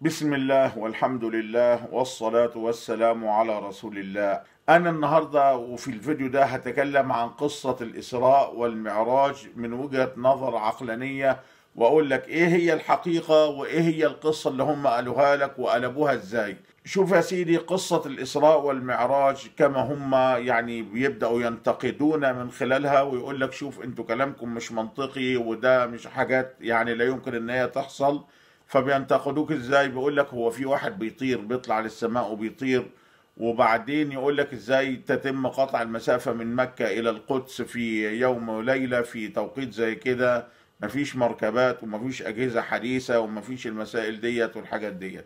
بسم الله والحمد لله والصلاة والسلام على رسول الله أنا النهاردة وفي الفيديو ده هتكلم عن قصة الإسراء والمعراج من وجهة نظر عقلانية وأقول لك إيه هي الحقيقة وإيه هي القصة اللي هم قالوها لك وقلبوها إزاي شوف يا سيدي قصة الإسراء والمعراج كما هم يعني بيبدأوا ينتقدون من خلالها ويقول لك شوف أنتوا كلامكم مش منطقي وده مش حاجات يعني لا يمكن إن هي تحصل فبينتقدوك ازاي بيقول لك هو في واحد بيطير بيطلع للسماء وبيطير وبعدين يقول لك ازاي تتم قطع المسافة من مكة الى القدس في يوم وليلة في توقيت زي كده مفيش مركبات ومفيش اجهزة حديثة ومفيش المسائل ديت والحاجات ديت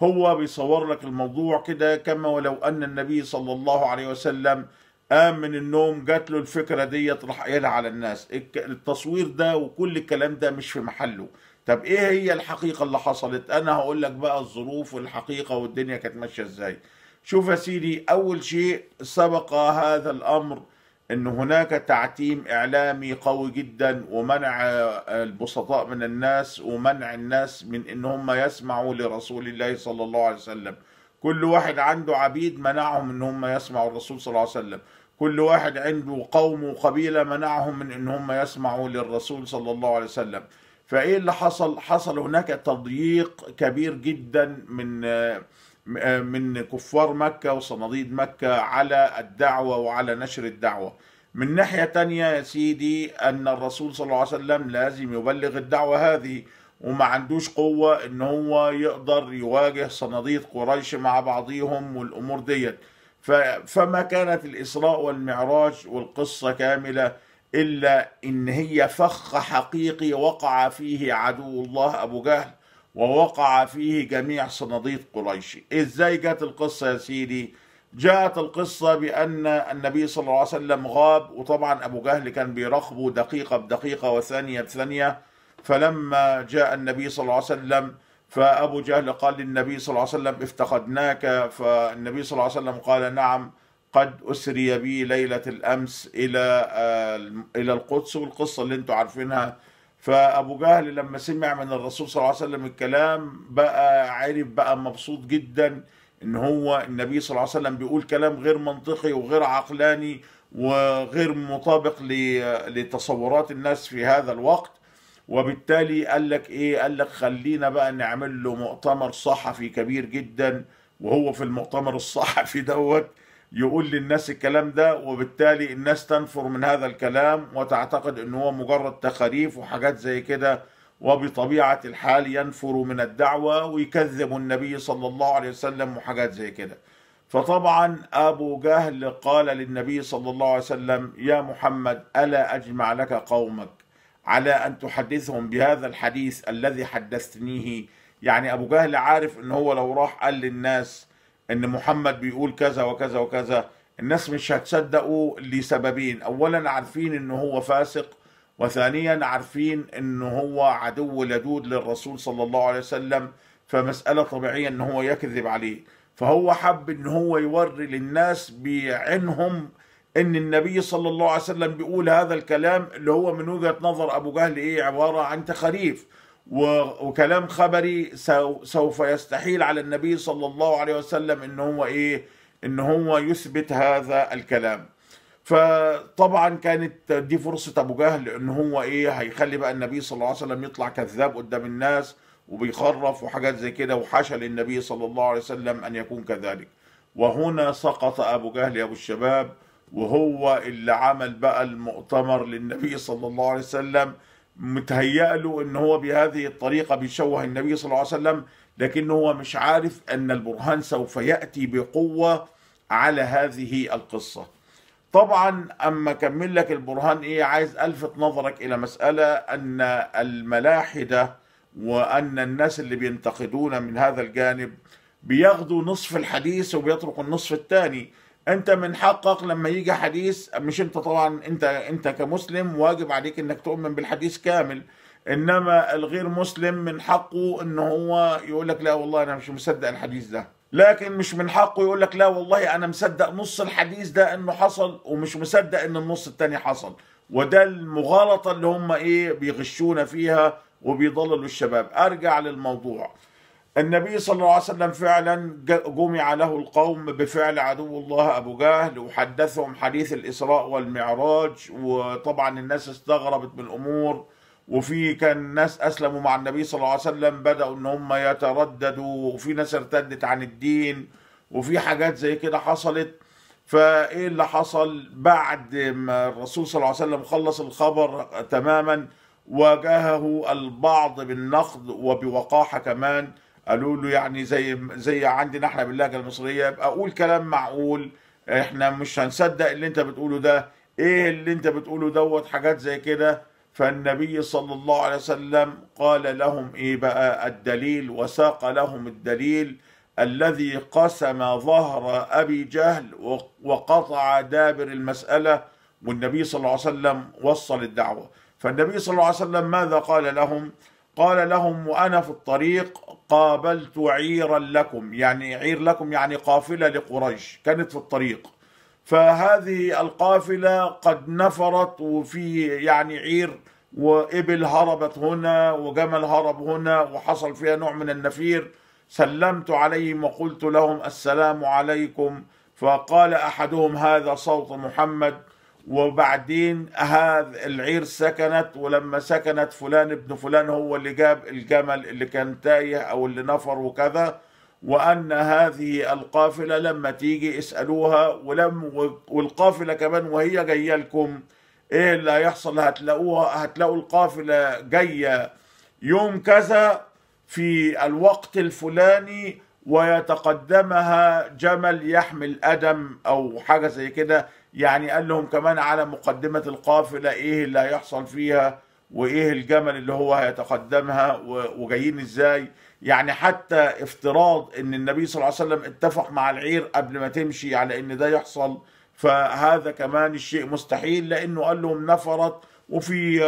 هو بيصور لك الموضوع كده كما ولو ان النبي صلى الله عليه وسلم قام من النوم جات له الفكرة ديت راح قايلها على الناس التصوير ده وكل الكلام ده مش في محله طب ايه هي الحقيقه اللي حصلت انا هقول لك بقى الظروف والحقيقه والدنيا كانت ماشيه ازاي شوف يا سيدي اول شيء سبق هذا الامر ان هناك تعتيم اعلامي قوي جدا ومنع البسطاء من الناس ومنع الناس من ان هم يسمعوا لرسول الله صلى الله عليه وسلم كل واحد عنده عبيد منعهم ان هم يسمعوا الرسول صلى الله عليه وسلم كل واحد عنده قوم وقبيله منعهم من ان هم يسمعوا للرسول صلى الله عليه وسلم فايه اللي حصل حصل هناك تضييق كبير جدا من من كفار مكة وصناديد مكة على الدعوة وعلى نشر الدعوة من ناحية تانية يا سيدي أن الرسول صلى الله عليه وسلم لازم يبلغ الدعوة هذه وما عندوش قوة ان هو يقدر يواجه صناديد قريش مع بعضيهم والامور ديت فما كانت الاسراء والمعراج والقصة كاملة إلا إن هي فخ حقيقي وقع فيه عدو الله أبو جهل ووقع فيه جميع صناديق قريش إزاي جت القصة يا سيدي جاءت القصة بأن النبي صلى الله عليه وسلم غاب وطبعا أبو جهل كان بيراقبه دقيقة بدقيقة وثانية بثانية فلما جاء النبي صلى الله عليه وسلم فأبو جهل قال للنبي صلى الله عليه وسلم افتقدناك فالنبي صلى الله عليه وسلم قال نعم قد أسري بي ليلة الأمس إلى آه، إلى القدس والقصة اللي أنتم عارفينها فأبو جهل لما سمع من الرسول صلى الله عليه وسلم الكلام بقى عرف بقى مبسوط جدا إن هو النبي صلى الله عليه وسلم بيقول كلام غير منطقي وغير عقلاني وغير مطابق لتصورات الناس في هذا الوقت وبالتالي قال لك ايه قال لك خلينا بقى نعمل له مؤتمر صحفي كبير جدا وهو في المؤتمر الصحفي دوت يقول للناس الكلام ده وبالتالي الناس تنفر من هذا الكلام وتعتقد ان هو مجرد تخاريف وحاجات زي كده وبطبيعة الحال ينفر من الدعوة ويكذب النبي صلى الله عليه وسلم وحاجات زي كده فطبعا أبو جهل قال للنبي صلى الله عليه وسلم يا محمد ألا أجمع لك قومك على أن تحدثهم بهذا الحديث الذي حدثتنيه يعني أبو جهل عارف أن هو لو راح قال للناس ان محمد بيقول كذا وكذا وكذا الناس مش هتصدقه لسببين اولا عارفين ان هو فاسق وثانيا عارفين ان هو عدو لدود للرسول صلى الله عليه وسلم فمسألة طبيعية ان هو يكذب عليه فهو حب ان هو يوري للناس بعينهم ان النبي صلى الله عليه وسلم بيقول هذا الكلام اللي هو من وجهة نظر ابو جهل ايه عبارة عن تخريف وكلام خبري سوف يستحيل على النبي صلى الله عليه وسلم ان هو ايه ان هو يثبت هذا الكلام فطبعا كانت دي فرصة أبو جهل إن هو إيه هيخلي بقى النبي صلى الله عليه وسلم يطلع كذاب قدام الناس وبيخرف وحاجات زي كده وحاشا للنبي صلى الله عليه وسلم أن يكون كذلك وهنا سقط أبو جهل يا أبو الشباب وهو اللي عمل بقى المؤتمر للنبي صلى الله عليه وسلم متهيأ له ان هو بهذه الطريقه بيشوه النبي صلى الله عليه وسلم لكنه هو مش عارف ان البرهان سوف ياتي بقوه على هذه القصه طبعا اما كمل لك البرهان ايه عايز الفت نظرك الى مساله ان الملاحده وان الناس اللي بينتقدون من هذا الجانب بياخذوا نصف الحديث وبيتركوا النصف الثاني انت من حقك لما يجي حديث مش انت طبعا انت انت كمسلم واجب عليك انك تؤمن بالحديث كامل انما الغير مسلم من حقه ان هو يقول لك لا والله انا مش مصدق الحديث ده لكن مش من حقه يقول لك لا والله انا مصدق نص الحديث ده انه حصل ومش مصدق ان النص التاني حصل وده المغالطه اللي هم ايه بيغشونا فيها وبيضللوا الشباب ارجع للموضوع النبي صلى الله عليه وسلم فعلا جمع له القوم بفعل عدو الله أبو جهل وحدثهم حديث الإسراء والمعراج وطبعا الناس استغربت من الأمور وفي كان ناس أسلموا مع النبي صلى الله عليه وسلم بدأوا إن هم يترددوا وفي ناس ارتدت عن الدين وفي حاجات زي كده حصلت فإيه اللي حصل بعد ما الرسول صلى الله عليه وسلم خلص الخبر تماما واجهه البعض بالنقد وبوقاحة كمان قالوا له يعني زي زي عندنا احنا باللهجه المصريه يبقى قول كلام معقول احنا مش هنصدق اللي انت بتقوله ده ايه اللي انت بتقوله دوت حاجات زي كده فالنبي صلى الله عليه وسلم قال لهم ايه بقى الدليل وساق لهم الدليل الذي قسم ظهر ابي جهل وقطع دابر المساله والنبي صلى الله عليه وسلم وصل الدعوه فالنبي صلى الله عليه وسلم ماذا قال لهم قال لهم وأنا في الطريق قابلت عيرا لكم يعني عير لكم يعني قافلة لقريش كانت في الطريق فهذه القافلة قد نفرت وفي يعني عير وإبل هربت هنا وجمل هرب هنا وحصل فيها نوع من النفير سلمت عليهم وقلت لهم السلام عليكم فقال أحدهم هذا صوت محمد وبعدين هذا العير سكنت ولما سكنت فلان ابن فلان هو اللي جاب الجمل اللي كان تايه او اللي نفر وكذا وان هذه القافله لما تيجي اسالوها ولم والقافله كمان وهي جايه لكم ايه اللي هيحصل هتلاقوها هتلاقوا القافله جايه يوم كذا في الوقت الفلاني ويتقدمها جمل يحمل ادم او حاجه زي كده يعني قال لهم كمان على مقدمة القافلة ايه اللي هيحصل فيها وايه الجمل اللي هو هيتقدمها وجايين ازاي يعني حتى افتراض ان النبي صلى الله عليه وسلم اتفق مع العير قبل ما تمشي على ان ده يحصل فهذا كمان الشيء مستحيل لانه قال لهم نفرت وفي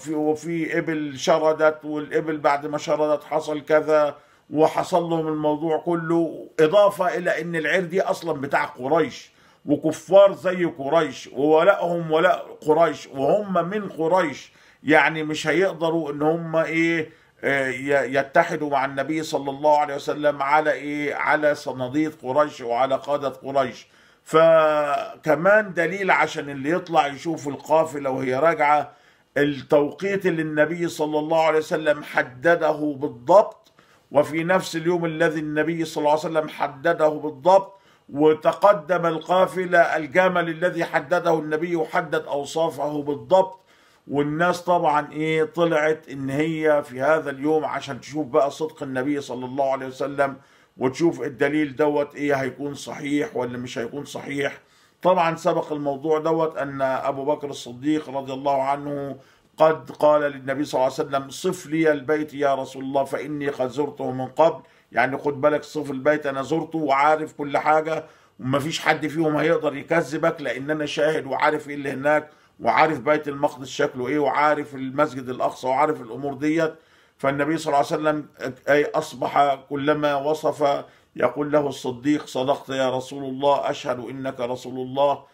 في وفي ابل شردت والابل بعد ما شردت حصل كذا وحصل لهم الموضوع كله اضافه الى ان العير دي اصلا بتاع قريش وكفار زي قريش وولائهم ولاء قريش وهم من قريش يعني مش هيقدروا ان هم ايه آه، يتحدوا مع النبي صلى الله عليه وسلم على ايه على صناديد قريش وعلى قادة قريش فكمان دليل عشان اللي يطلع يشوف القافلة وهي راجعة التوقيت اللي النبي صلى الله عليه وسلم حدده بالضبط وفي نفس اليوم الذي النبي صلى الله عليه وسلم حدده بالضبط وتقدم القافلة الجمل الذي حدده النبي وحدد أوصافه بالضبط والناس طبعا إيه طلعت إن هي في هذا اليوم عشان تشوف بقى صدق النبي صلى الله عليه وسلم وتشوف الدليل دوت إيه هيكون صحيح ولا مش هيكون صحيح طبعا سبق الموضوع دوت أن أبو بكر الصديق رضي الله عنه قد قال للنبي صلى الله عليه وسلم صف لي البيت يا رسول الله فإني قد زرته من قبل يعني خد بالك صف البيت انا زرته وعارف كل حاجه ومفيش حد فيهم هيقدر يكذبك لان انا شاهد وعارف ايه اللي هناك وعارف بيت المقدس شكله ايه وعارف المسجد الاقصى وعارف الامور ديت فالنبي صلى الله عليه وسلم اي اصبح كلما وصف يقول له الصديق صدقت يا رسول الله اشهد انك رسول الله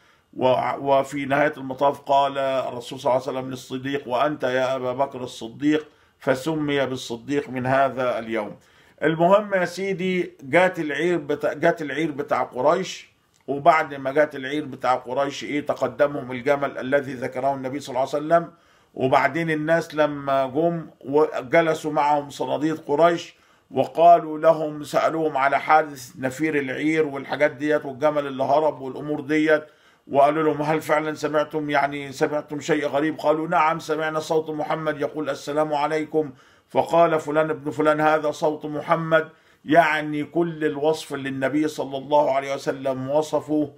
وفي نهايه المطاف قال الرسول صلى الله عليه وسلم للصديق وانت يا ابا بكر الصديق فسمي بالصديق من هذا اليوم المهم يا سيدي جات العير بتا... جات العير بتاع قريش وبعد ما جات العير بتاع قريش ايه تقدمهم الجمل الذي ذكره النبي صلى الله عليه وسلم وبعدين الناس لما جم وجلسوا معهم صناديد قريش وقالوا لهم سألوهم على حادث نفير العير والحاجات ديت والجمل اللي هرب والأمور ديت وقالوا لهم هل فعلا سمعتم يعني سمعتم شيء غريب قالوا نعم سمعنا صوت محمد يقول السلام عليكم فقال فلان ابن فلان هذا صوت محمد يعني كل الوصف اللي النبي صلى الله عليه وسلم وصفه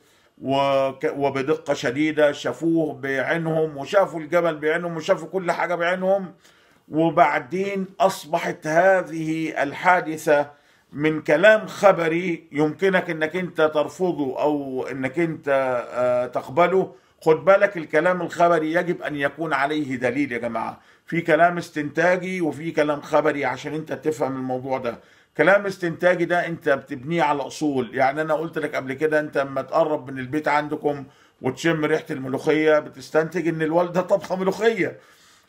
وبدقة شديدة شافوه بعينهم وشافوا الجبل بعينهم وشافوا كل حاجة بعينهم وبعدين أصبحت هذه الحادثة من كلام خبري يمكنك انك انت ترفضه او انك انت آه، تقبله خد بالك الكلام الخبري يجب ان يكون عليه دليل يا جماعه في كلام استنتاجي وفي كلام خبري عشان انت تفهم الموضوع ده كلام استنتاجي ده انت بتبنيه على اصول يعني انا قلت لك قبل كده انت لما تقرب من البيت عندكم وتشم ريحه الملوخيه بتستنتج ان الوالده طبخه ملوخيه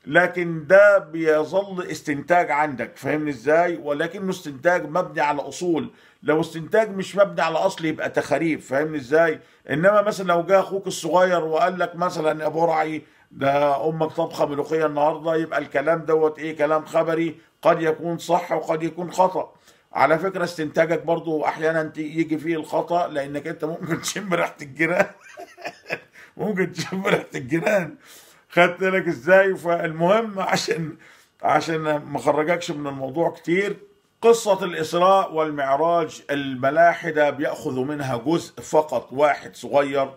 لكن ده بيظل استنتاج عندك فاهمني ازاي ولكنه استنتاج مبني على اصول لو استنتاج مش مبني على اصل يبقى تخاريف فاهمني ازاي انما مثلا لو جه اخوك الصغير وقال لك مثلا يا رعي ده امك طبخه ملوخيه النهارده يبقى الكلام دوت ايه كلام خبري قد يكون صح وقد يكون خطا على فكره استنتاجك برضو احيانا يجي فيه الخطا لانك انت ممكن تشم ريحه الجيران ممكن تشم ريحه الجيران خدت لك ازاي فالمهم عشان عشان ما اخرجكش من الموضوع كتير قصة الإسراء والمعراج الملاحدة بيأخذوا منها جزء فقط واحد صغير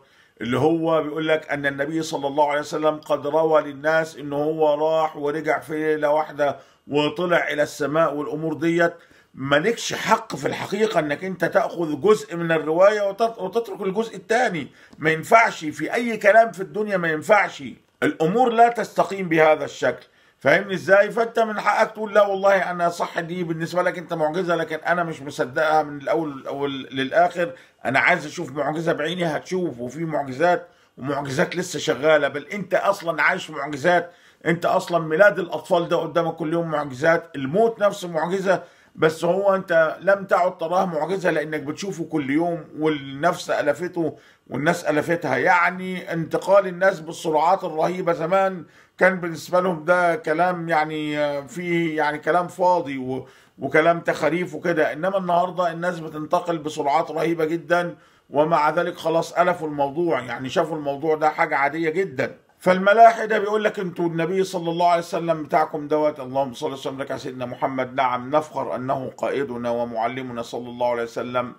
اللي هو بيقول لك ان النبي صلى الله عليه وسلم قد روى للناس ان هو راح ورجع في ليله واحده وطلع الى السماء والامور ديت مالكش حق في الحقيقه انك انت تاخذ جزء من الروايه وتترك الجزء الثاني ما ينفعش في اي كلام في الدنيا ما ينفعش الامور لا تستقيم بهذا الشكل فاهمني ازاي فانت من حقك تقول لا والله انا صح دي بالنسبه لك انت معجزه لكن انا مش مصدقها من الاول أو للاخر انا عايز اشوف معجزه بعيني هتشوف وفي معجزات ومعجزات لسه شغاله بل انت اصلا عايش في معجزات انت اصلا ميلاد الاطفال ده قدامك كل يوم معجزات الموت نفسه معجزه بس هو انت لم تعد تراه معجزه لانك بتشوفه كل يوم والنفس الفته والناس الفتها يعني انتقال الناس بالسرعات الرهيبه زمان كان بالنسبه لهم ده كلام يعني فيه يعني كلام فاضي و وكلام تخاريف وكده انما النهارده الناس بتنتقل بسرعات رهيبه جدا ومع ذلك خلاص ألفوا الموضوع يعني شافوا الموضوع ده حاجه عاديه جدا فالملاحي ده بيقول لك انتوا النبي صلى الله عليه وسلم بتاعكم دوت اللهم صل وسلم على سيدنا محمد نعم نفخر انه قائدنا ومعلمنا صلى الله عليه وسلم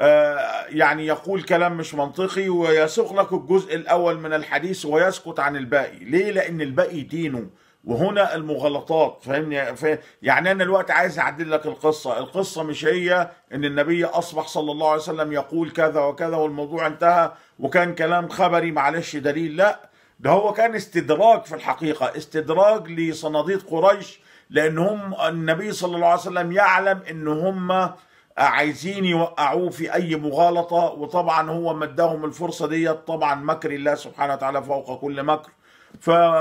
آه، يعني يقول كلام مش منطقي ويسوق لك الجزء الأول من الحديث ويسكت عن الباقي ليه لأن الباقي دينه وهنا المغالطات فاهمني يعني انا دلوقتي عايز اعدل لك القصه القصه مش هي ان النبي اصبح صلى الله عليه وسلم يقول كذا وكذا والموضوع انتهى وكان كلام خبري معلش دليل لا ده هو كان استدراج في الحقيقه استدراج لصناديد قريش لان هم النبي صلى الله عليه وسلم يعلم ان هم عايزين يوقعوه في اي مغالطه وطبعا هو اداهم الفرصه ديت طبعا مكر الله سبحانه وتعالى فوق كل مكر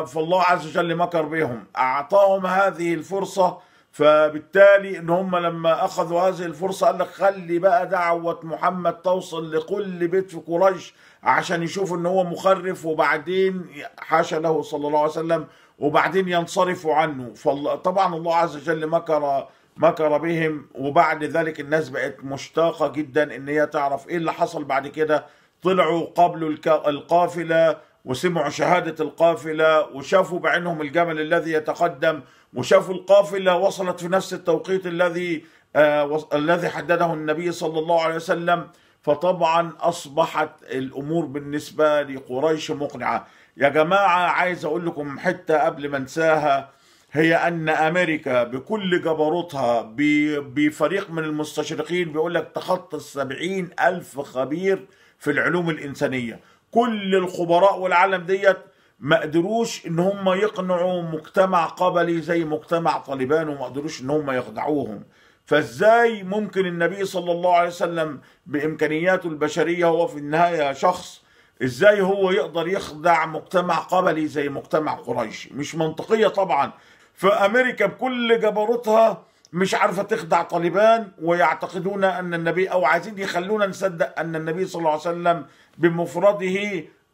فالله عز وجل مكر بهم اعطاهم هذه الفرصه فبالتالي ان هم لما اخذوا هذه الفرصه قال لك خلي بقى دعوه محمد توصل لكل بيت في قريش عشان يشوفوا ان هو مخرف وبعدين حاشا له صلى الله عليه وسلم وبعدين ينصرفوا عنه فطبعا الله عز وجل مكر مكر بهم وبعد ذلك الناس بقت مشتاقة جدا ان هي تعرف ايه اللي حصل بعد كده طلعوا قابلوا القافلة وسمعوا شهادة القافلة وشافوا بعينهم الجمل الذي يتقدم وشافوا القافلة وصلت في نفس التوقيت الذي آه الذي حدده النبي صلى الله عليه وسلم فطبعا أصبحت الأمور بالنسبة لقريش مقنعة يا جماعة عايز أقول لكم حتة قبل ما انساها هي ان امريكا بكل جبروتها بفريق من المستشرقين بيقول لك تخطى ال الف خبير في العلوم الانسانيه كل الخبراء والعالم ديت ما قدروش ان هم يقنعوا مجتمع قبلي زي مجتمع طالبان وما قدروش ان هم يخدعوهم فازاي ممكن النبي صلى الله عليه وسلم بامكانياته البشريه هو في النهايه شخص ازاي هو يقدر يخدع مجتمع قبلي زي مجتمع قريش مش منطقيه طبعا فامريكا بكل جبروتها مش عارفه تخدع طالبان ويعتقدون ان النبي او عايزين يخلونا نصدق ان النبي صلى الله عليه وسلم بمفرده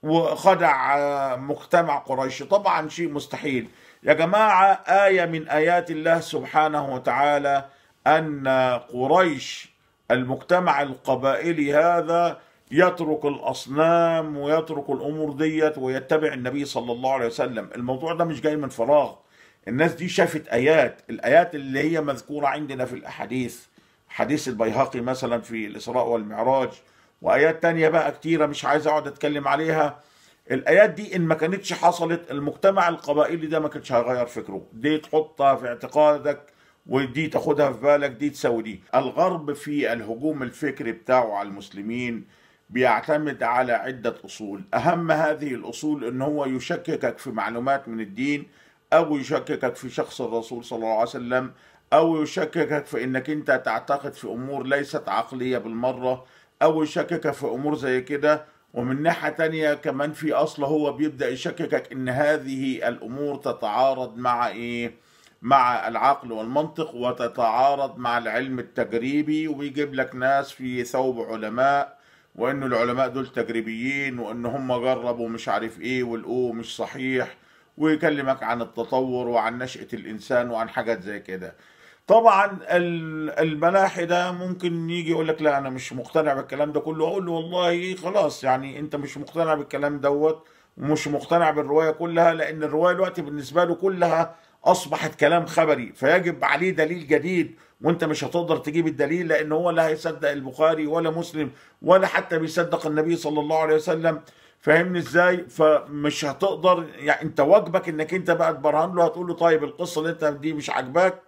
وخدع آه، مجتمع قريش طبعا شيء مستحيل يا جماعه ايه من ايات الله سبحانه وتعالى ان قريش المجتمع القبائلي هذا يترك الاصنام ويترك الامور ديت ويتبع النبي صلى الله عليه وسلم الموضوع ده مش جاي من فراغ الناس دي شافت آيات الآيات اللي هي مذكورة عندنا في الأحاديث حديث البيهقي مثلا في الإسراء والمعراج وآيات تانية بقى كتيرة مش عايز أقعد أتكلم عليها الآيات دي إن ما كانتش حصلت المجتمع القبائلي ده ما كانش هيغير فكره دي تحطها في اعتقادك ودي تاخدها في بالك دي تساوي دي الغرب في الهجوم الفكري بتاعه على المسلمين بيعتمد على عدة أصول أهم هذه الأصول إن هو يشككك في معلومات من الدين أو يشككك في شخص الرسول صلى الله عليه وسلم أو يشككك في إنك أنت تعتقد في أمور ليست عقلية بالمرة أو يشككك في أمور زي كده ومن ناحية تانية كمان في أصل هو بيبدأ يشككك إن هذه الأمور تتعارض مع إيه؟ مع العقل والمنطق وتتعارض مع العلم التجريبي ويجيب لك ناس في ثوب علماء وإن العلماء دول تجريبيين وإن هم جربوا مش عارف إيه والأو مش صحيح ويكلمك عن التطور وعن نشأة الإنسان وعن حاجات زي كده طبعا الملاحي ده ممكن يجي يقول لك لا انا مش مقتنع بالكلام ده كله اقول له والله خلاص يعني انت مش مقتنع بالكلام دوت ومش مقتنع بالروايه كلها لان الروايه دلوقتي بالنسبه له كلها اصبحت كلام خبري فيجب عليه دليل جديد وانت مش هتقدر تجيب الدليل لان هو لا هيصدق البخاري ولا مسلم ولا حتى بيصدق النبي صلى الله عليه وسلم فاهمني ازاي فمش هتقدر يعني انت واجبك انك انت بقى تبرهن له هتقول له طيب القصه اللي انت دي مش عاجباك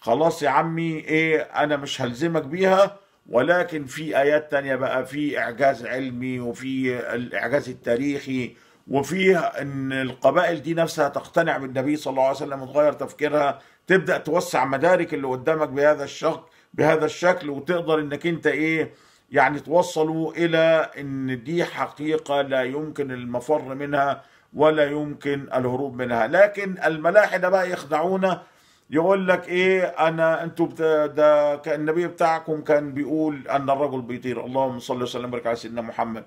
خلاص يا عمي ايه انا مش هلزمك بيها ولكن في ايات تانية بقى في اعجاز علمي وفي الاعجاز التاريخي وفيها ان القبائل دي نفسها تقتنع بالنبي صلى الله عليه وسلم وتغير تفكيرها تبدا توسع مدارك اللي قدامك بهذا الشكل بهذا الشكل وتقدر انك انت ايه يعني توصلوا إلى أن دي حقيقة لا يمكن المفر منها ولا يمكن الهروب منها لكن الملاحدة بقى يخدعونا يقول لك ايه انا انتوا بتا... ده كان النبي بتاعكم كان بيقول ان الرجل بيطير اللهم صل وسلم وبارك على سيدنا محمد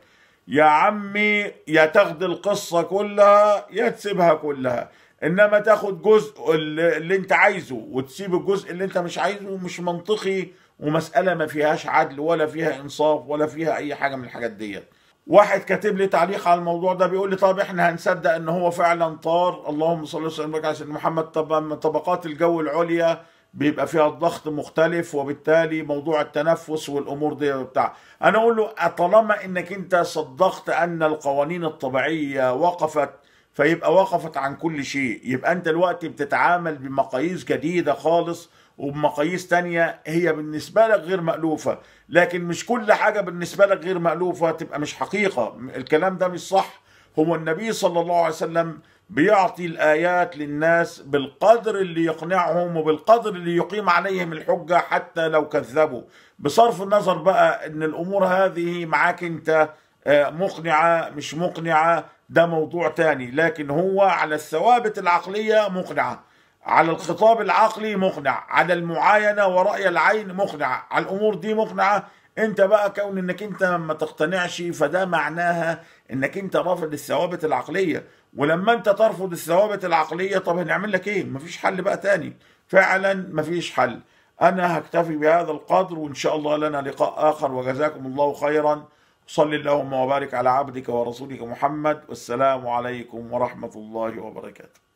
يا عمي يا تاخد القصه كلها يا تسيبها كلها انما تاخد جزء اللي انت عايزه وتسيب الجزء اللي انت مش عايزه مش منطقي ومسألة ما فيهاش عدل ولا فيها إنصاف ولا فيها أي حاجة من الحاجات ديت واحد كاتب لي تعليق على الموضوع ده بيقول لي طب احنا هنصدق ان هو فعلا طار اللهم صل وسلم على سيدنا محمد طب طبقات الجو العليا بيبقى فيها الضغط مختلف وبالتالي موضوع التنفس والامور دي بتاع انا اقول له طالما انك انت صدقت ان القوانين الطبيعيه وقفت فيبقى وقفت عن كل شيء يبقى انت دلوقتي بتتعامل بمقاييس جديده خالص وبمقاييس تانية هي بالنسبة لك غير مألوفة لكن مش كل حاجة بالنسبة لك غير مألوفة تبقى مش حقيقة الكلام ده مش صح هو النبي صلى الله عليه وسلم بيعطي الآيات للناس بالقدر اللي يقنعهم وبالقدر اللي يقيم عليهم الحجة حتى لو كذبوا بصرف النظر بقى ان الأمور هذه معاك انت آه، مقنعة مش مقنعة ده موضوع تاني لكن هو على الثوابت العقلية مقنعة على الخطاب العقلي مقنع على المعاينة ورأي العين مقنع على الأمور دي مقنعة انت بقى كون انك انت ما تقتنعش فده معناها انك انت رافض الثوابت العقلية ولما انت ترفض الثوابت العقلية طب هنعمل لك ايه مفيش حل بقى تاني فعلا مفيش حل انا هكتفي بهذا القدر وان شاء الله لنا لقاء اخر وجزاكم الله خيرا صلى اللهم وبارك على عبدك ورسولك محمد والسلام عليكم ورحمة الله وبركاته